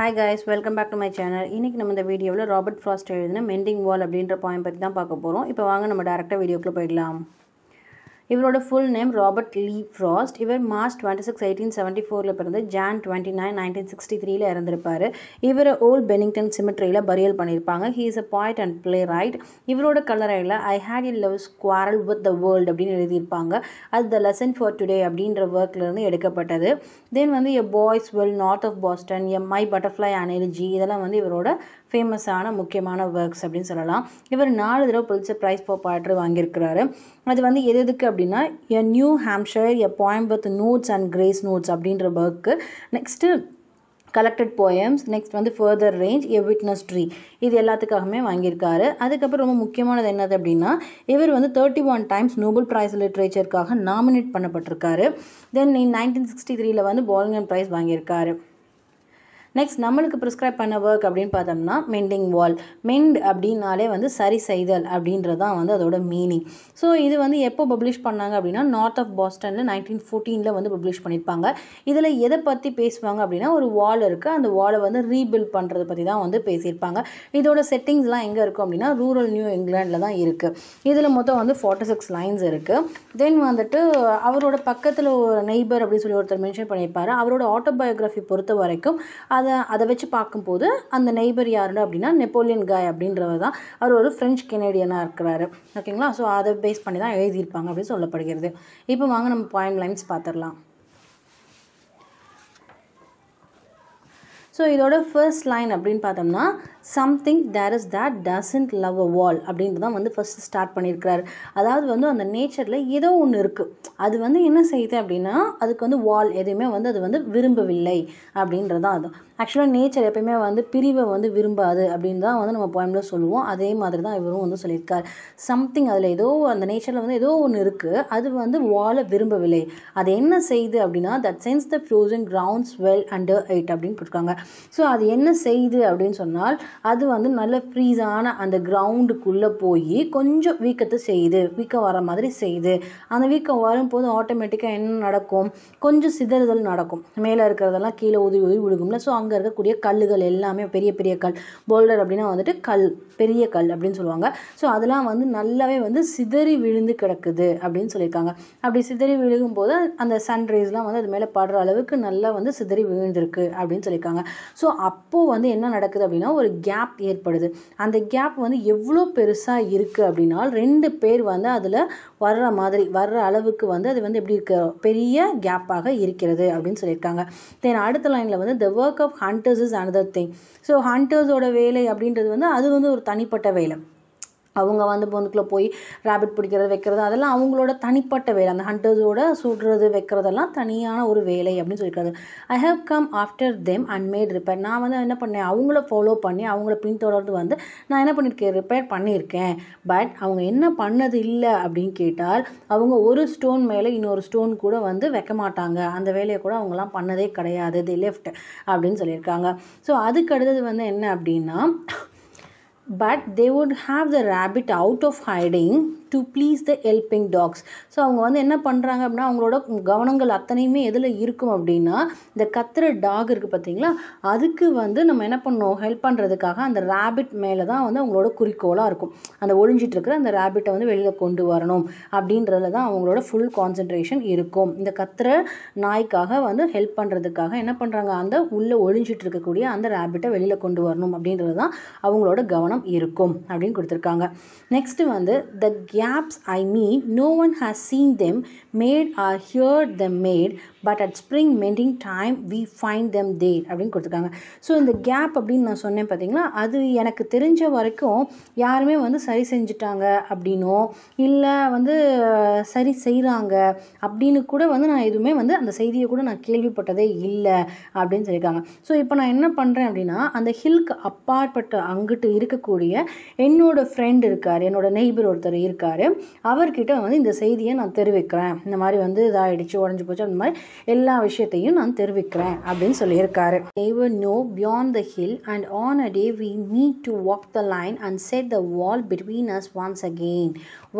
Hi guys welcome back to my channel இன்றைக்கி நம்ம இந்த வீடியோவில் ராபர்ட் ஃப்ராஸ்ட் எழுதின மெண்டிங் வால் அப்படின்ற பாயிண்ட் பற்றி தான் பார்க்க போகிறோம் இப்போ வாங்க நம்ம டேரெக்டாக வீடியோக்குள்ளே போயிடலாம் இவரோட full name Robert Lee Frost இவர் March twenty six eighteen seventy ஃபோரில் பிறந்து Jan twenty nine nineteen sixty த்ரீல இறந்திருப்பார் இவரை ஓல்ட் பெனிங்டன் சிமெட்ரியில் பரியல் பண்ணியிருப்பாங்க he is a poet and playwright இவரோட கலரையில் I had a love quarrel with the world அப்படின்னு எழுதியிருப்பாங்க அது த லெசன் ஃபார் டுடே அப்படின்ற ஒர்க்லேருந்து எடுக்கப்பட்டது தென் வந்து a boy's will North of Boston எம் மை பட்டர்ஃப்ளை அனர்ஜி இதெல்லாம் வந்து இவரோட ஃபேமஸான முக்கியமான ஒர்க்ஸ் அப்படின்னு சொல்லலாம் இவர் நாலு தடவை புலிச்சர் ப்ரைஸ் ஃபார் பாட்ரு வாங்கியிருக்கிறாரு அது வந்து எது எதுக்கு அப்படின்னா எ நியூ ஹாம்ஷர் எ கோயம்புத் நோட்ஸ் அண்ட் கிரேஸ் நோட்ஸ் அப்படின்ற work next collected poems next வந்து further range a witness tree இது எல்லாத்துக்காகவுமே வாங்கியிருக்காரு அதுக்கப்புறம் ரொம்ப முக்கியமானது என்னது அப்படின்னா இவர் வந்து thirty one times Nobel prize லிட்ரேச்சருக்காக நாமினேட் பண்ணப்பட்டிருக்காரு தென் நைன்டீன் சிக்ஸ்டி த்ரீல வந்து பாலிங்கன் ப்ரைஸ் வாங்கியிருக்காரு நெக்ஸ்ட் நம்மளுக்கு ப்ரிஸ்கிரைப் பண்ண ஒர்க் அப்படின்னு பார்த்தோம்னா மெண்டிங் வால் மெண்ட் அப்படின்னாலே வந்து சரி செய்தல் அப்படின்றது தான் வந்து அதோட மீனிங் ஸோ இது வந்து எப்போ பப்ளிஷ் பண்ணாங்க அப்படின்னா நார்த் ஆஃப் பாஸ்டனில் நைன்டீன் ஃபோர்டீனில் வந்து பப்ளிஷ் பண்ணியிருப்பாங்க இதில் எதை பற்றி பேசுவாங்க அப்படின்னா ஒரு வால் இருக்குது அந்த வாலை வந்து ரீபில்ட் பண்ணுறது பற்றி தான் வந்து பேசியிருப்பாங்க இதோட செட்டிங்ஸ்லாம் எங்கே இருக்கும் அப்படின்னா ரூரல் நியூ இங்கிலாண்டில் தான் இருக்குது இதில் மொத்தம் வந்து ஃபார்ட்டி சிக்ஸ் லைன்ஸ் இருக்குது தென் வந்துட்டு அவரோட பக்கத்தில் ஒரு நெய்பர் அப்படின்னு சொல்லி ஒருத்தர் மென்ஷன் பண்ணியிருப்பாரு அவரோட ஆட்டோபயோகிராஃபி பொறுத்த வரைக்கும் அது அதை அதை வச்சு பார்க்கும்போது அந்த நெய்பர் யாருன்னு அப்படின்னா நெப்போலியன் காய் அப்படின்றவர் தான் அவர் ஒரு ஃப்ரெஞ்ச் கெனேடியனாக இருக்கிறாரு ஓகேங்களா ஸோ அதை பேஸ் பண்ணி தான் எழுதியிருப்பாங்க அப்படின்னு சொல்லப்படுகிறது இப்போ வாங்க நம்ம பாயிண்ட் லைன்ஸ் பார்த்துடலாம் ஸோ இதோட ஃபர்ஸ்ட் லைன் அப்படின்னு பார்த்தோம்னா something there is that doesn't love a wall அப்படின்றது தான் வந்து ஃபஸ்ட்டு ஸ்டார்ட் பண்ணியிருக்கிறாரு அதாவது வந்து அந்த நேச்சரில் ஏதோ ஒன்று இருக்குது அது வந்து என்ன செய்யுது அப்படின்னா அதுக்கு வந்து வால் எதுவுமே வந்து அது வந்து விரும்பவில்லை அப்படின்றது தான் அது ஆக்சுவலாக நேச்சர் எப்பயுமே வந்து பிரிவை வந்து விரும்பாது அப்படின்னு தான் வந்து நம்ம போயமில் சொல்லுவோம் அதே மாதிரி தான் இவரும் வந்து சொல்லியிருக்கார் சம்திங் அதில் ஏதோ அந்த நேச்சரில் வந்து ஏதோ ஒன்று இருக்குது அது வந்து வாழ விரும்பவில்லை அது என்ன செய்யுது அப்படின்னா that sends the frozen groundswell under it அப்படின்னு போட்டிருக்காங்க ஸோ அது என்ன செய்யுது அப்படின்னு சொன்னால் அது வந்து நல்ல ஃப்ரீஸான அந்த கிரவுண்டுக்குள்ளே போய் கொஞ்சம் வீக்கத்தை செய்யுது வீக்கம் வர மாதிரி செய்யுது அந்த வீக்கம் வரும்போது ஆட்டோமேட்டிக்காக என்ன நடக்கும் கொஞ்சம் சிதறுதல் நடக்கும் மேலே இருக்கிறதெல்லாம் கீழே உதவி உதவி விழுகும்ல ஸோ அங்கே அங்கே இருக்கக்கூடிய கல்லுகள் எல்லாமே பெரிய பெரிய கல் போல்டர் அப்படின்னா வந்துட்டு கல் பெரிய கல் அப்படின்னு சொல்லுவாங்க ஸோ அதெல்லாம் வந்து நல்லாவே வந்து சிதறி விழுந்து கிடக்குது அப்படின்னு சொல்லியிருக்காங்க அப்படி சிதறி விழுகும்போது அந்த சன்ரைஸ்லாம் வந்து அது மேலே படுற அளவுக்கு நல்லா வந்து சிதறி விழுந்திருக்கு அப்படின்னு சொல்லியிருக்காங்க ஸோ அப்போது வந்து என்ன நடக்குது அப்படின்னா ஒரு கேப் ஏற்படுது அந்த கேப் வந்து எவ்வளோ பெருசாக இருக்குது அப்படின்னா ரெண்டு பேர் வந்து அதில் வர்ற மாதிரி வர்ற அளவுக்கு வந்து அது வந்து எப்படி இருக்க பெரிய கேப்பாக இருக்கிறது அப்படின்னு சொல்லியிருக்காங்க தென் அடுத்த லைனில் வந்து the work of hunters is another thing so ஹண்டர்ஸோட வேலை அப்படின்றது வந்து அது வந்து ஒரு தனிப்பட்ட வேலை அவங்க வந்து பொந்துக்குள்ளே போய் ராபிட் பிடிக்கிறது வைக்கிறது அதெல்லாம் அவங்களோட தனிப்பட்ட வேலை அந்த ஹண்டர்ஸோட சுடுறது வைக்கிறதெல்லாம் தனியான ஒரு வேலை அப்படின்னு சொல்லியிருக்காரு I have come after them and made repair நான் வந்து என்ன பண்ணேன் அவங்கள ஃபாலோ பண்ணி அவங்கள பின்தொடர்ந்து வந்து நான் என்ன பண்ணியிருக்கேன் ரிப்பேர் பண்ணியிருக்கேன் பட் அவங்க என்ன பண்ணது இல்லை அப்படின்னு கேட்டால் அவங்க ஒரு ஸ்டோன் மேலே இன்னொரு ஸ்டோன் கூட வந்து வைக்க மாட்டாங்க அந்த வேலையை கூட அவங்கலாம் பண்ணதே கிடையாது தி லெஃப்ட் அப்படின்னு சொல்லியிருக்காங்க ஸோ அதுக்கு அடுத்தது வந்து என்ன அப்படின்னா but they would have the rabbit out of hiding to please the yelping dogs so அவங்க வந்து என்ன பண்ணுறாங்க அப்படின்னா அவங்களோட கவனங்கள் அத்தனையுமே எதில் இருக்கும் அப்படின்னா இந்த கத்துற டாக் இருக்குது பார்த்தீங்களா அதுக்கு வந்து நம்ம என்ன பண்ணோம் ஹெல்ப் பண்ணுறதுக்காக அந்த ரேபிட் மேலே தான் வந்து அவங்களோட குறிக்கோளாக இருக்கும் அந்த ஒழிஞ்சிட்ருக்குற அந்த ரேபிட்டை வந்து வெளியில் கொண்டு வரணும் அப்படின்றதுல தான் அவங்களோட ஃபுல் கான்சன்ட்ரேஷன் இருக்கும் இந்த கத்துற நாய்க்காக வந்து ஹெல்ப் பண்ணுறதுக்காக என்ன பண்ணுறாங்க அந்த உள்ளே ஒழிஞ்சிட்டு இருக்கக்கூடிய அந்த ரேபிட்டை வெளியில் கொண்டு வரணும் அப்படின்றது தான் அவங்களோட கவனம் இருக்கும் அப்படின்னு கொடுத்துருக்காங்க நெக்ஸ்ட்டு வந்து the gaps I mean no one has seen them made or hear the made but at spring mending time we find them they அப்படின்னு கொடுத்துருக்காங்க ஸோ இந்த கேப் அப்படின்னு நான் சொன்னேன் பார்த்தீங்களா அது எனக்கு தெரிஞ்ச வரைக்கும் யாருமே வந்து சரி செஞ்சுட்டாங்க அப்படின்னோ இல்லை வந்து சரி செய்கிறாங்க அப்படின்னு கூட வந்து நான் எதுவுமே வந்து அந்த செய்தியை கூட நான் கேள்விப்பட்டதே இல்லை அப்படின்னு சொல்லியிருக்காங்க ஸோ இப்போ நான் என்ன பண்ணுறேன் அப்படின்னா அந்த ஹில்க்கு அப்பாற்பட்ட அங்கிட்டு இருக்கக்கூடிய என்னோடய ஃப்ரெண்ட் இருக்கார் என்னோடய நெய்பர் ஒருத்தர் இருக்கார் அவர்கிட்ட வந்து இந்த செய்தியை நான் தெரிவிக்கிறேன் இந்த மாதிரி வந்து இதாகிடுச்சு உடஞ்சி போச்சு அந்த மாதிரி எல்லா விஷயத்தையும் நான் தெரிவிக்கிறேன் அப்படின்னு சொல்லியிருக்காரு they know beyond the hill and on a day we need to walk the line and set the wall between us once again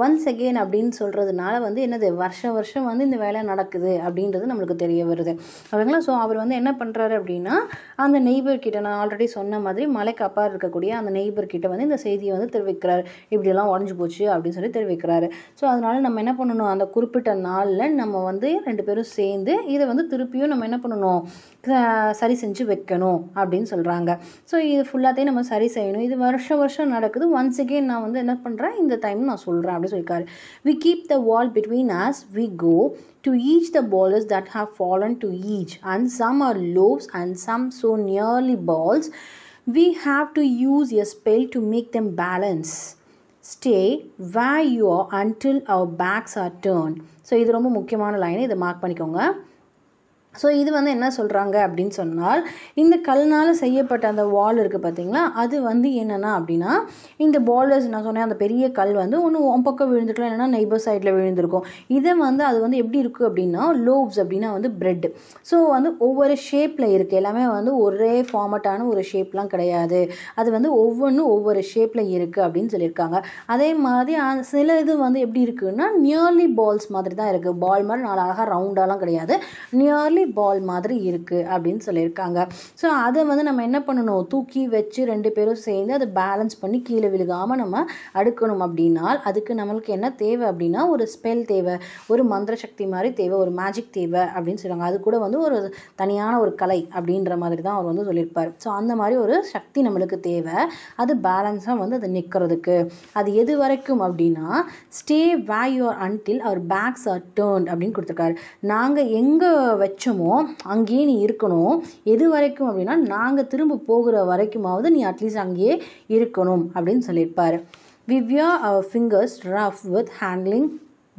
once again அப்படின்னு சொல்கிறதுனால வந்து என்னது வருஷம் வருஷம் வந்து இந்த வேலை நடக்குது அப்படின்றது நம்மளுக்கு தெரிய வருது அப்படிங்களா ஸோ அவர் வந்து என்ன பண்ணுறாரு அப்படின்னா அந்த நெய்பர்கிட்ட நான் ஆல்ரெடி சொன்ன மாதிரி மலைக்கு அப்பாறு இருக்கக்கூடிய அந்த நெய்பர்கிட்ட வந்து இந்த செய்தியை வந்து தெரிவிக்கிறார் இப்படியெல்லாம் உடஞ்சி போச்சு அப்படின்னு சொல்லி தெரிவிக்கிறாரு ஸோ அதனால நம்ம என்ன பண்ணணும் அந்த குறிப்பிட்ட நாளில் நம்ம வந்து ரெண்டு பேரும் சேர்ந்து இதை வந்து திருப்பியும் நம்ம என்ன பண்ணணும் சரி செஞ்சு வைக்கணும் அப்படின்னு சொல்கிறாங்க ஸோ இது ஃபுல்லாத்தையும் நம்ம சரி செய்யணும் இது வருஷம் வருஷம் நடக்குது ஒன்ஸ் அகெயின் நான் வந்து என்ன பண்ணுறேன் இந்த டைம் நான் சொல்கிறேன் அப்படின்னு சொல்லியிருக்காரு we keep the wall between as we go to each the boulders that have fallen to each and some are loaves and some so nearly balls we have to use a spell to make them balance stay where you are until our backs are turned so இது ரொம்ப முக்கியமான line இதை mark பண்ணிக்கோங்க so இது வந்து என்ன சொல்கிறாங்க அப்படின்னு சொன்னால் இந்த கல்னால் செய்யப்பட்ட அந்த வால் இருக்குது பார்த்தீங்களா அது வந்து என்னென்னா அப்படின்னா இந்த பாலர்ஸ் நான் சொன்னேன் அந்த பெரிய கல் வந்து ஒன்று உன் பக்கம் விழுந்துருக்கலாம் இல்லைன்னா நெய்பர் சைடில் விழுந்திருக்கும் இதை வந்து அது வந்து எப்படி இருக்குது அப்படின்னா லோவ்ஸ் அப்படின்னா வந்து பிரெட் ஸோ வந்து ஒவ்வொரு ஷேப்பில் இருக்குது எல்லாமே வந்து ஒரே ஃபார்மட்டான ஒரு ஷேப்லாம் கிடையாது அது வந்து ஒவ்வொன்றும் ஒவ்வொரு ஷேப்பில் இருக்குது அப்படின்னு சொல்லியிருக்காங்க அதே மாதிரி சில இது வந்து எப்படி இருக்குன்னா நியர்லி பால்ஸ் மாதிரி தான் இருக்குது பால் மாதிரி நாலு அழகாக ரவுண்டாலாம் கிடையாது நியர்லி பால் மாதிரி இருக்குது அப்படின்னு சொல்லியிருக்காங்க ஸோ அதை வந்து நம்ம என்ன பண்ணணும் தூக்கி வச்சு ரெண்டு பேரும் சேர்ந்து அதை பேலன்ஸ் பண்ணி கீழே விழுகாமல் நம்ம அடுக்கணும் அப்படின்னா அதுக்கு நம்மளுக்கு என்ன தேவை அப்படின்னா ஒரு ஸ்பெல் தேவை ஒரு மந்திர சக்தி மாதிரி தேவை ஒரு மேஜிக் தேவை அப்படின்னு சொல்லுவாங்க அது கூட வந்து ஒரு தனியான ஒரு கலை அப்படின்ற மாதிரி தான் அவர் வந்து சொல்லியிருப்பார் ஸோ அந்த மாதிரி ஒரு சக்தி நம்மளுக்கு தேவை அது பேலன்ஸாக வந்து அது நிற்கிறதுக்கு அது எது வரைக்கும் அப்படின்னா stay where you're until our backs are turned அப்படின்னு கொடுத்துருக்காரு நாங்கள் எங்கே வச்சோம் முயற்சமோ அங்கேயே நீ இருக்கணும் எது வரைக்கும் அப்படின்னா நாங்கள் திரும்ப போகிற வரைக்குமாவது நீ அட்லீஸ்ட் அங்கேயே இருக்கணும் அப்படின்னு சொல்லியிருப்பார் we wear fingers rough with handling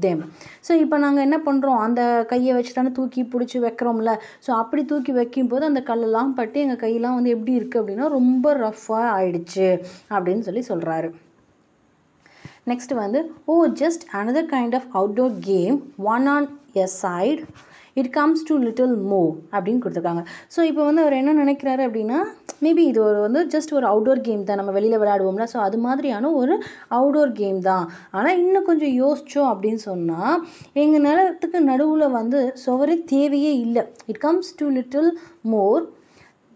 them so இப்போ நாங்கள் என்ன பண்ணுறோம் அந்த கையை வச்சு தானே தூக்கி பிடிச்சி வைக்கிறோம்ல ஸோ அப்படி தூக்கி வைக்கும் போது அந்த கல்லெல்லாம் பட்டு எங்கள் கையெல்லாம் வந்து எப்படி இருக்குது அப்படின்னா ரொம்ப ரஃப்பாக ஆயிடுச்சு அப்படின்னு சொல்லி சொல்கிறாரு நெக்ஸ்ட் வந்து oh just another kind of outdoor game one on a side it comes to little more அப்படின்னு கொடுத்துருக்காங்க ஸோ இப்போ வந்து அவர் என்ன நினைக்கிறாரு அப்படின்னா மேபி இது ஒரு வந்து ஜஸ்ட் ஒரு அவுடோர் கேம் தான் நம்ம வெளியில் விளையாடுவோம்ல ஸோ அது மாதிரியான ஒரு அவுடோர் கேம் தான் ஆனால் இன்னும் கொஞ்சம் யோசித்தோம் அப்படின்னு சொன்னால் எங்கள் நிலத்துக்கு நடுவில் வந்து சுவரே தேவையே இல்லை it comes to little more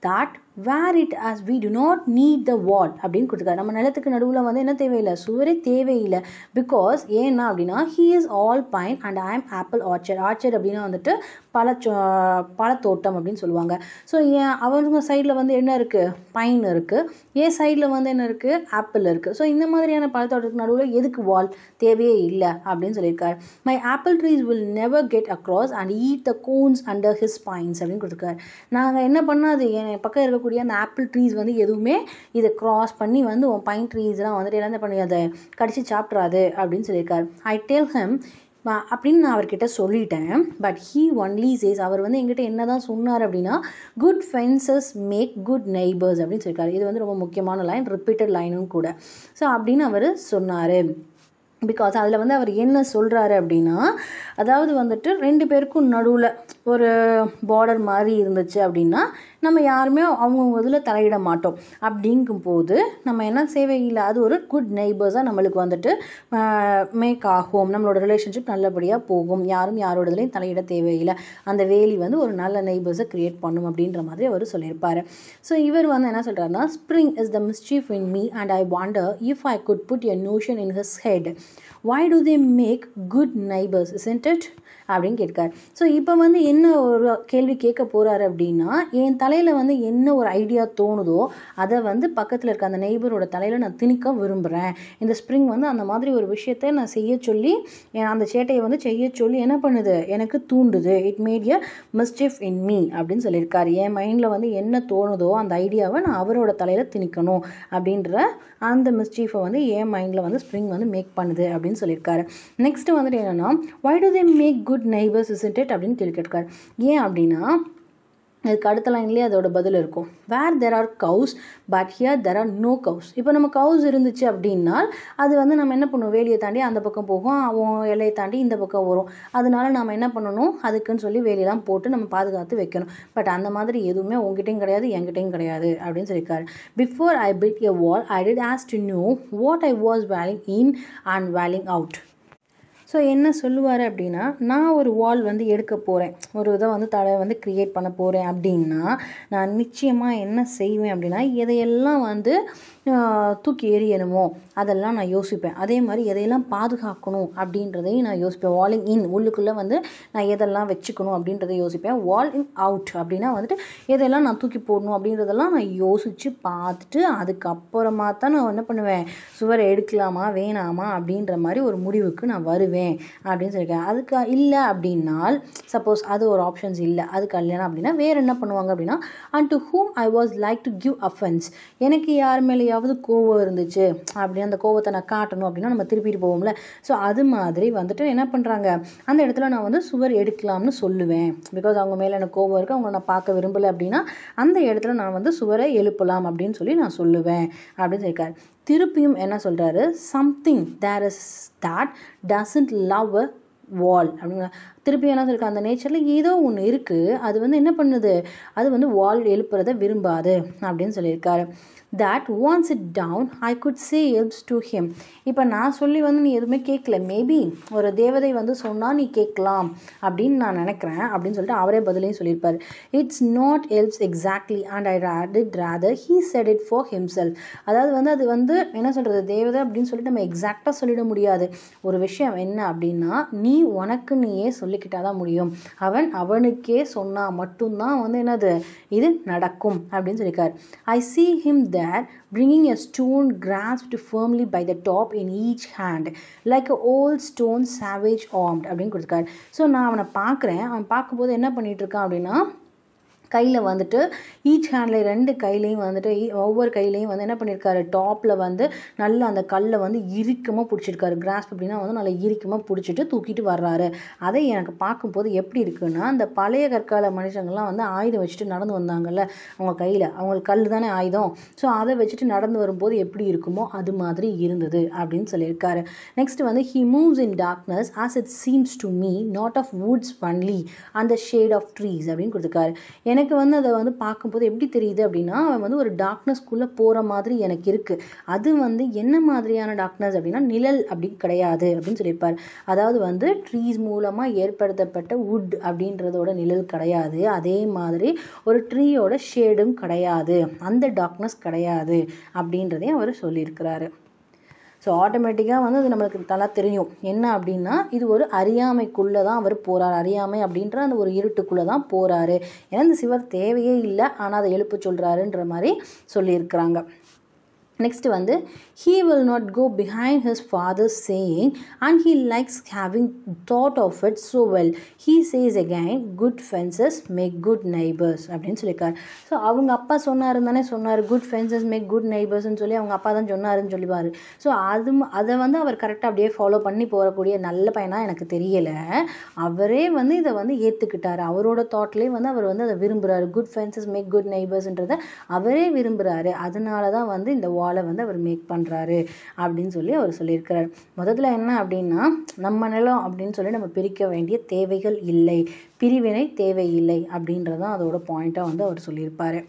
that where it is we do not need the wall அப்படின்னு கொடுத்துருக்காரு நம்ம நிலத்துக்கு நடுவில் வந்து என்ன தேவையில்லை சுவரே தேவையில்லை பிகாஸ் ஏன்னா அப்படின்னா he is all pine and I am apple Archer Archer அப்படின்னா வந்துட்டு பழ பழத்தோட்டம் அப்படின்னு சொல்லுவாங்க ஸோ ஏன் அவங்க சைடில் வந்து என்ன இருக்குது பைன் இருக்குது ஏன் சைடில் வந்து என்ன இருக்குது ஆப்பிள் இருக்குது ஸோ இந்த மாதிரியான பழத்தோட்டத்துக்கு நடுவில் எதுக்கு வால் தேவையே இல்லை அப்படின்னு சொல்லியிருக்காரு my apple trees will never get across and eat the cones under his pines அப்படின்னு கொடுத்துருக்காரு நாங்கள் என்ன பண்ணால் அது என் பக்கம் இருக்க இருக்கக்கூடிய அந்த ஆப்பிள் ட்ரீஸ் வந்து எதுவுமே இதை க்ராஸ் பண்ணி வந்து உன் பைன் ட்ரீஸ்லாம் வந்துட்டு என்ன பண்ணி அதை கடிச்சு சாப்பிட்றாது அப்படின்னு சொல்லியிருக்காரு ஐ டேல் ஹெம் அப்படின்னு நான் அவர்கிட்ட சொல்லிட்டேன் பட் ஹீ ஒன்லி சேஸ் அவர் வந்து எங்கிட்ட என்ன தான் சொன்னார் அப்படின்னா good fences make good neighbours அப்படின்னு சொல்லியிருக்காரு இது வந்து ரொம்ப முக்கியமான லைன் ரிப்பீட்டட் லைனும் கூட ஸோ அப்படின்னு அவர் சொன்னார் பிகாஸ் அதில் வந்து அவர் என்ன சொல்கிறாரு அப்படின்னா அதாவது வந்துட்டு ரெண்டு பேருக்கும் நடுவில் ஒரு பார்டர் மாதிரி இருந்துச்சு அப்படின்னா நம்ம யாருமே அவங்கவுங்க இதில் தலையிட மாட்டோம் அப்படிங்கும் போது நம்ம என்ன இல்லை அது ஒரு குட் நெய்பர்ஸாக நம்மளுக்கு வந்துட்டு மேக் ஆகும் நம்மளோட ரிலேஷன்ஷிப் நல்லபடியாக போகும் யாரும் யாரோட தலையிட தேவையில்லை அந்த வேலி வந்து ஒரு நல்ல நெய்பர்ஸை க்ரியேட் பண்ணும் அப்படின்ற மாதிரி அவர் சொல்லியிருப்பார் ஸோ இவர் வந்து என்ன சொல்கிறாருன்னா spring is the mischief in me and I wonder if I could put a notion in his head why do they make good neighbours isn't it அப்படின்னு கேட்கார் ஸோ இப்போ வந்து என்ன ஒரு கேள்வி கேட்க போகிறாரு அப்படின்னா என் தலையில் வந்து என்ன ஒரு ஐடியா தோணுதோ அதை வந்து பக்கத்தில் இருக்க அந்த நெய்பரோட தலையில் நான் திணிக்க விரும்புகிறேன் இந்த ஸ்ப்ரிங் வந்து அந்த மாதிரி ஒரு விஷயத்தை நான் செய்ய சொல்லி அந்த சேட்டையை வந்து செய்ய சொல்லி என்ன பண்ணுது எனக்கு தூண்டுது it made a mischief in me அப்படின்னு சொல்லியிருக்காரு என் மைண்டில் வந்து என்ன தோணுதோ அந்த ஐடியாவை நான் அவரோட தலையில் திணிக்கணும் அப்படின்ற அந்த மிஸ்டீஃபை வந்து என் மைண்டில் வந்து ஸ்ப்ரிங் வந்து மேக் பண்ணுது அப்படின்னு சொல்லியிருக்காரு நெக்ஸ்ட் வந்துட்டு என்னென்னா why do they make good good neighbours is it அப்படின்னு கேள்வி கேட்கார் ஏன் அப்படின்னா அதுக்கு அடுத்த லைன்லேயே அதோட பதில் இருக்கும் where there are cows but here there are no cows இப்போ நம்ம கவுஸ் இருந்துச்சு அப்படின்னா அது வந்து நம்ம என்ன பண்ணுவோம் வேலியை தாண்டி அந்த பக்கம் போகும் அவன் எல்லையை தாண்டி இந்த பக்கம் வரும் அதனால நம்ம என்ன பண்ணணும் அதுக்குன்னு சொல்லி வேலியெல்லாம் போட்டு நம்ம பாதுகாத்து வைக்கணும் பட் அந்த மாதிரி எதுவுமே உங்ககிட்டையும் கிடையாது என்கிட்டையும் கிடையாது அப்படின்னு சொல்லியிருக்காரு before I built a wall I did ask to know what I was walling in and walling out so என்ன சொல்லுவார் அப்படின்னா நான் ஒரு வால் வந்து எடுக்க போகிறேன் ஒரு இதை வந்து தடவை வந்து க்ரியேட் பண்ண போகிறேன் அப்படின்னா நான் நிச்சயமாக என்ன செய்வேன் அப்படின்னா இதையெல்லாம் வந்து தூக்கி எறியணுமோ அதெல்லாம் நான் யோசிப்பேன் அதே மாதிரி எதையெல்லாம் பாதுகாக்கணும் அப்படின்றதையும் நான் யோசிப்பேன் வாலிங் இன் உள்ளுக்குள்ளே வந்து நான் எதெல்லாம் வச்சுக்கணும் அப்படின்றத யோசிப்பேன் வால் இன் அவுட் அப்படின்னா வந்துட்டு எதையெல்லாம் நான் தூக்கி போடணும் அப்படின்றதெல்லாம் நான் யோசித்து பார்த்துட்டு அதுக்கப்புறமா தான் நான் என்ன பண்ணுவேன் சுவரை எடுக்கலாமா வேணாமா அப்படின்ற மாதிரி ஒரு முடிவுக்கு நான் வருவேன் அப்படின்னு சொல்லியிருக்கேன் அதுக்கு இல்லை அப்படின்னால் சப்போஸ் அது ஒரு ஆப்ஷன்ஸ் இல்லை அது கல்யாணம் அப்படின்னா வேறு என்ன பண்ணுவாங்க அப்படின்னா and to whom I was like to give offence எனக்கு யார் மேலே மேலேயாவது கோவம் இருந்துச்சு அப்படின்னு அந்த கோவத்தை நான் காட்டணும் அப்படின்னா நம்ம திருப்பிட்டு போவோம்ல ஸோ அது மாதிரி வந்துட்டு என்ன பண்ணுறாங்க அந்த இடத்துல நான் வந்து சுவர் எடுக்கலாம்னு சொல்லுவேன் பிகாஸ் அவங்க மேலே எனக்கு கோவம் இருக்குது அவங்கள நான் பார்க்க விரும்பலை அப்படின்னா அந்த இடத்துல நான் வந்து சுவரை எழுப்பலாம் அப்படின்னு சொல்லி நான் சொல்லுவேன் அப்படின்னு சொல்லியிருக்காரு திருப்பியும் என்ன சொல்கிறாரு something there is that doesn't love a wall அப்படின்னு திருப்பி என்ன சொல்லியிருக்கா அந்த நேச்சரில் ஏதோ ஒன்று இருக்குது அது வந்து என்ன பண்ணுது அது வந்து வால் எழுப்புறத விரும்பாது அப்படின்னு சொல்லியிருக்காரு that wants it down I could say elves to him இப்போ நான் சொல்லி வந்து நீ எதுவுமே கேட்கல மேபி ஒரு தேவதை வந்து சொன்னால் நீ கேட்கலாம் அப்படின்னு நான் நினைக்கிறேன் அப்படின்னு சொல்லிட்டு அவரே பதிலையும் சொல்லியிருப்பார் it's not elves exactly and I rate it rather he said it for himself அதாவது வந்து அது வந்து என்ன சொல்கிறது தேவதை அப்படின்னு சொல்லிட்டு நம்ம எக்ஸாக்டாக சொல்லிட முடியாது ஒரு விஷயம் என்ன அப்படின்னா நீ உனக்கு நீயே சொல்லி சொல்லிக்கிட்டா தான் முடியும் அவன் அவனுக்கே சொன்னால் மட்டும்தான் வந்து என்னது இது நடக்கும் அப்படின்னு சொல்லியிருக்கார் I see him there bringing a stone grasped firmly by the top in each hand like a old stone savage armed அப்படின்னு கொடுத்துருக்காரு ஸோ நான் அவனை பார்க்குறேன் அவன் பார்க்கும்போது என்ன பண்ணிகிட்ருக்கான் அப்படின்னா கையில் வந்துட்டு ஈச் ஹேண்டில் ரெண்டு கையிலையும் வந்துட்டு ஒவ்வொரு கையிலையும் வந்து என்ன பண்ணியிருக்காரு டாப்பில் வந்து நல்லா அந்த கல்லை வந்து இறுக்கமாக பிடிச்சிருக்காரு கிராஸ் அப்படின்னா வந்து நல்லா இறுக்கமாக பிடிச்சிட்டு தூக்கிட்டு வர்றாரு அதை எனக்கு பார்க்கும்போது எப்படி இருக்குன்னா அந்த பழைய கற்கால மனுஷங்கள்லாம் வந்து ஆயுதம் வச்சுட்டு நடந்து வந்தாங்கல்ல அவங்க கையில் அவங்களுக்கு கல் தானே ஆயுதம் ஸோ அதை வச்சுட்டு நடந்து வரும்போது எப்படி இருக்குமோ அது மாதிரி இருந்தது அப்படின்னு சொல்லியிருக்காரு நெக்ஸ்ட் வந்து he moves in darkness as it seems to me not of woods only அந்த ஷேட் ஆஃப் ட்ரீஸ் அப்படின்னு கொடுத்துருக்காரு எனக்கு எனக்கு வந்து அதை வந்து பார்க்கும்போது எப்படி தெரியுது அப்படின்னா அவன் வந்து ஒரு டார்க்னஸ்குள்ளே போகிற மாதிரி எனக்கு இருக்குது அது வந்து என்ன மாதிரியான டார்க்னஸ் அப்படின்னா நிழல் அப்படி கிடையாது அப்படின்னு சொல்லியிருப்பார் அதாவது வந்து ட்ரீஸ் மூலமாக ஏற்படுத்தப்பட்ட வுட் அப்படின்றதோட நிழல் கிடையாது அதே மாதிரி ஒரு ட்ரீயோட ஷேடும் கிடையாது அந்த டார்க்னஸ் கிடையாது அப்படின்றதையும் அவர் சொல்லியிருக்கிறாரு ஸோ ஆட்டோமேட்டிக்காக வந்து அது நம்மளுக்கு நல்லா தெரியும் என்ன அப்படின்னா இது ஒரு அறியாமைக்குள்ளே தான் அவர் போகிறார் அறியாமை அப்படின்ற அந்த ஒரு இருட்டுக்குள்ளே தான் போகிறாரு ஏன்னா இந்த சிவர் தேவையே இல்லை ஆனால் அதை எழுப்பு சொல்கிறாருன்ற மாதிரி சொல்லியிருக்கிறாங்க நெக்ஸ்ட் வந்து He will not go behind his father's saying, and he likes having thought of it so well. He says again, good fences make good neighbors. அப்படின்னு சொல்லியிருக்கார் ஸோ அவங்க அப்பா சொன்னார் தானே சொன்னார் குட் ஃபென்சஸ் மேக் குட் நெய்பர்ஸ்னு சொல்லி அவங்க அப்பா தான் சொன்னாருன்னு சொல்லிப்பார் ஸோ அது அதை வந்து அவர் கரெக்டாக அப்படியே ஃபாலோ பண்ணி போகக்கூடிய நல்ல பையனாக எனக்கு தெரியலை அவரே வந்து இதை வந்து ஏற்றுக்கிட்டார் அவரோட தாட்லேயே வந்து அவர் வந்து அதை விரும்புகிறாரு குட் ஃபென்சஸ் மேக் குட் நெய்பர்ஸ்ன்றதை அவரே விரும்புகிறாரு அதனால தான் வந்து இந்த வாலை வந்து அவர் மேக் பண்ண பண்ணுறாரு அப்படின்னு சொல்லி அவர் சொல்லியிருக்கிறார் முதல்ல என்ன அப்படின்னா நம்ம நிலம் அப்படின்னு சொல்லி நம்ம பிரிக்க வேண்டிய தேவைகள் இல்லை பிரிவினை தேவையில்லை அப்படின்றதான் அதோட பாயிண்ட்டாக வந்து அவர் சொல்லியிருப்பார்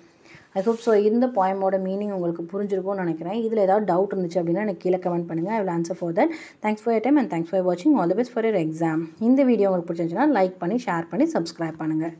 ஐ ஹோப் ஸோ இந்த பாயமோட மீனிங் உங்களுக்கு புரிஞ்சிருக்கும்னு நினைக்கிறேன் இதில் ஏதாவது டவுட் இருந்துச்சு அப்படின்னா எனக்கு கீழே கமெண்ட் பண்ணுங்கள் I will answer for that thanks for your time and thanks for வாட்சிங் all the best for your exam இந்த வீடியோ உங்களுக்கு பிடிச்சிருந்துச்சுன்னா லைக் பண்ணி ஷேர் பண்ணி சப்ஸ்கிரைப் பண்ணுங்கள்